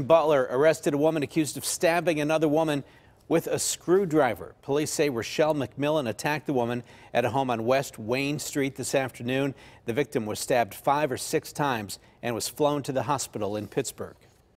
Butler arrested a woman accused of stabbing another woman with a screwdriver. Police say Rochelle McMillan attacked the woman at a home on West Wayne Street this afternoon. The victim was stabbed five or six times and was flown to the hospital in Pittsburgh.